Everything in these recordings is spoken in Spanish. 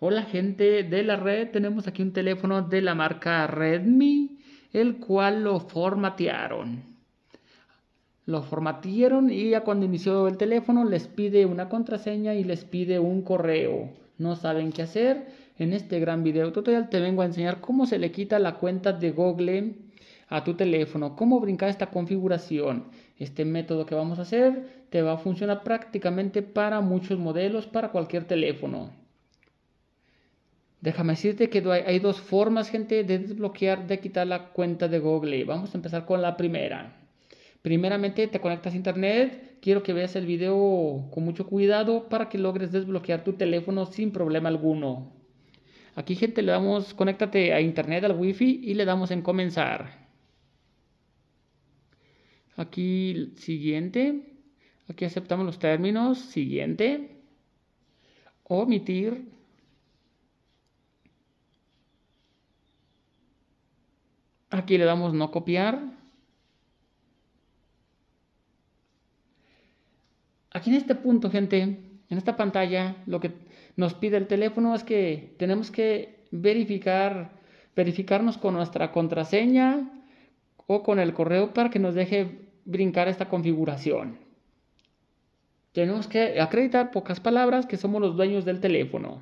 Hola gente de la red, tenemos aquí un teléfono de la marca Redmi, el cual lo formatearon. Lo formatearon y ya cuando inició el teléfono les pide una contraseña y les pide un correo. No saben qué hacer. En este gran video tutorial te vengo a enseñar cómo se le quita la cuenta de Google a tu teléfono, cómo brincar esta configuración. Este método que vamos a hacer te va a funcionar prácticamente para muchos modelos, para cualquier teléfono. Déjame decirte que hay, dos formas, gente, de desbloquear, de quitar la cuenta de Google. Vamos a empezar con la primera. Primeramente te conectas a internet. Quiero que veas el video con mucho cuidado para que logres desbloquear tu teléfono sin problema alguno. Aquí gente le damos conéctate a internet, al wifi y le damos en comenzar. Aquí siguiente. Aquí aceptamos los términos. Siguiente. Omitir. Aquí le damos no copiar. Aquí en este punto, gente, en esta pantalla, lo que nos pide el teléfono es que tenemos que verificar, verificarnos con nuestra contraseña o con el correo para que nos deje brincar esta configuración. Tenemos que acreditar, pocas palabras, que somos los dueños del teléfono.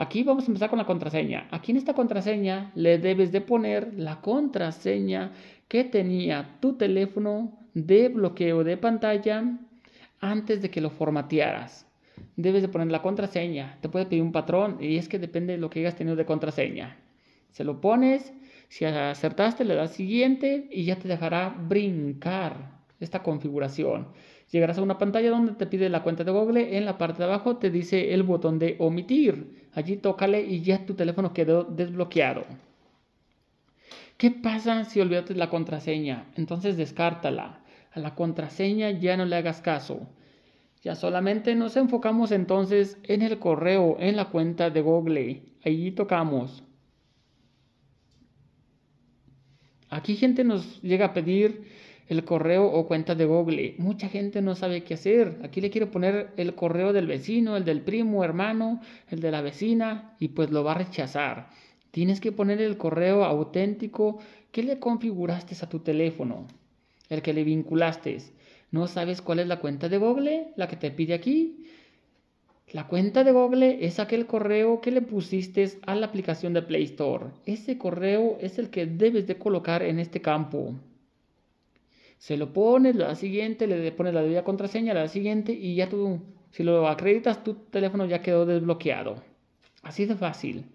Aquí vamos a empezar con la contraseña. Aquí en esta contraseña le debes de poner la contraseña que tenía tu teléfono de bloqueo de pantalla antes de que lo formatearas. Debes de poner la contraseña. Te puede pedir un patrón y es que depende de lo que hayas tenido de contraseña. Se lo pones, si acertaste le das siguiente y ya te dejará brincar esta configuración. Llegarás a una pantalla donde te pide la cuenta de Google. En la parte de abajo te dice el botón de omitir. Allí tócale y ya tu teléfono quedó desbloqueado. ¿Qué pasa si olvidaste la contraseña? Entonces descártala. A la contraseña ya no le hagas caso. Ya solamente nos enfocamos entonces en el correo, en la cuenta de Google. Allí tocamos. Aquí gente nos llega a pedir el correo o cuenta de Google. Mucha gente no sabe qué hacer. Aquí le quiero poner el correo del vecino, el del primo, hermano, el de la vecina y pues lo va a rechazar. Tienes que poner el correo auténtico que le configuraste a tu teléfono, el que le vinculaste. ¿No sabes cuál es la cuenta de Google? La que te pide aquí. La cuenta de Google es aquel correo que le pusiste a la aplicación de Play Store. Ese correo es el que debes de colocar en este campo. Se lo pones, la siguiente, le pones la debida contraseña, la siguiente y ya tú, si lo acreditas, tu teléfono ya quedó desbloqueado. Así de fácil.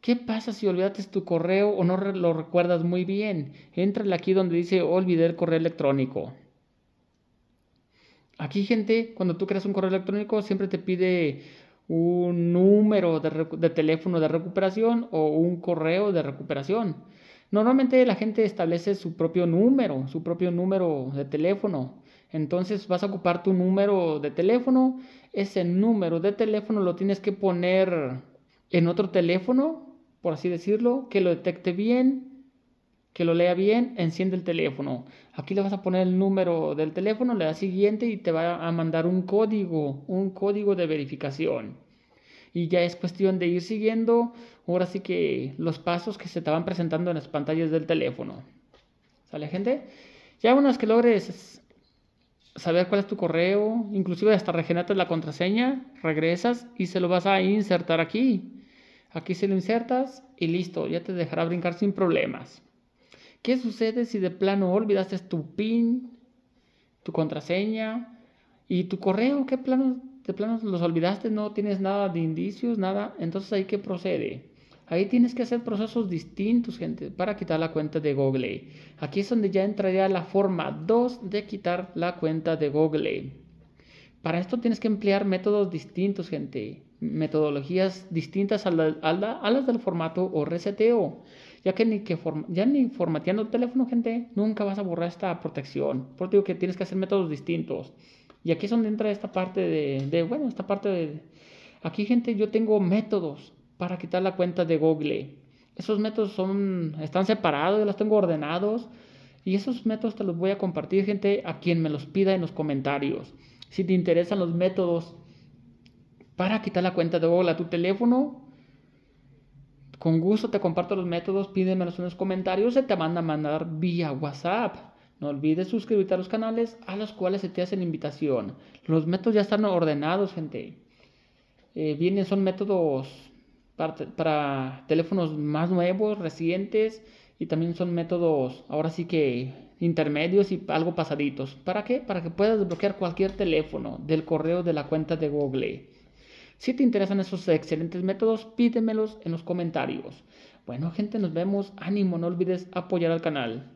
¿Qué pasa si olvidaste tu correo o no lo recuerdas muy bien? Entra aquí donde dice olvidar el correo electrónico. Aquí, gente, cuando tú creas un correo electrónico, siempre te pide un número de, de, teléfono de recuperación o un correo de recuperación. Normalmente la gente establece su propio número, su propio número de teléfono. Entonces vas a ocupar tu número de teléfono. Ese número de teléfono lo tienes que poner en otro teléfono, por así decirlo, que lo detecte bien, que lo lea bien, enciende el teléfono. Aquí le vas a poner el número del teléfono, le das siguiente y te va a mandar un código, un código de verificación y ya es cuestión de ir siguiendo ahora sí que los pasos que se estaban presentando en las pantallas del teléfono. ¿Sale gente? Ya una vez que logres saber cuál es tu correo, inclusive hasta regeneras la contraseña, regresas y se lo vas a insertar aquí. Aquí se lo insertas y listo, ya te dejará brincar sin problemas. ¿Qué sucede si de plano olvidaste tu PIN, tu contraseña y tu correo? ¿Qué plano de plano los olvidaste, no tienes nada de indicios, nada, entonces ahí que procede. Ahí tienes que hacer procesos distintos, gente, para quitar la cuenta de Google. Aquí es donde ya entraría la forma 2 de quitar la cuenta de Google. Para esto tienes que emplear métodos distintos, gente. Metodologías distintas a, las del formato o reseteo. Ya que ni, que ya ni formateando el teléfono, gente, nunca vas a borrar esta protección. Por eso digo que tienes que hacer métodos distintos. Y aquí es donde entra esta parte de, bueno, esta parte de... Aquí gente, yo tengo métodos para quitar la cuenta de Google. Esos métodos son, están separados, yo los tengo ordenados. Y esos métodos te los voy a compartir, gente, a quien me los pida en los comentarios. Si te interesan los métodos para quitar la cuenta de Google a tu teléfono, con gusto te comparto los métodos, pídemelos en los comentarios, se te van a mandar vía WhatsApp. No olvides suscribirte a los canales a los cuales se te hace la invitación. Los métodos ya están ordenados, gente. Eh, son métodos para, para, teléfonos más nuevos, recientes, y también son métodos, ahora sí que intermedios y algo pasaditos. ¿Para qué? Para que puedas desbloquear cualquier teléfono del correo de la cuenta de Google. Si te interesan esos excelentes métodos, pídemelos en los comentarios. Bueno, gente, nos vemos. Ánimo, no olvides apoyar al canal.